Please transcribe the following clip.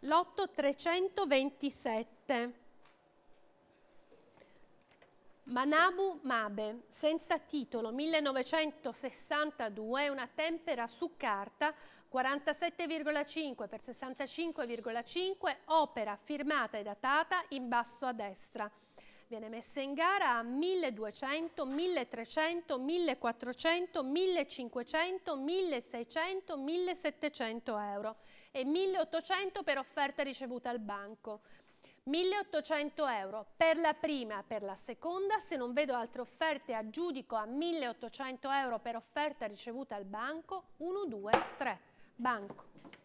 lotto 327. Manabu Mabe, senza titolo, 1962, una tempera su carta 47,5 per 65,5, opera firmata e datata in basso a destra viene messa in gara a 1200, 1300, 1400, 1500, 1600, 1700 euro e 1800 per offerta ricevuta al banco. 1800 euro per la prima, per la seconda, se non vedo altre offerte aggiudico a 1800 euro per offerta ricevuta al banco, 1, 2, 3, banco.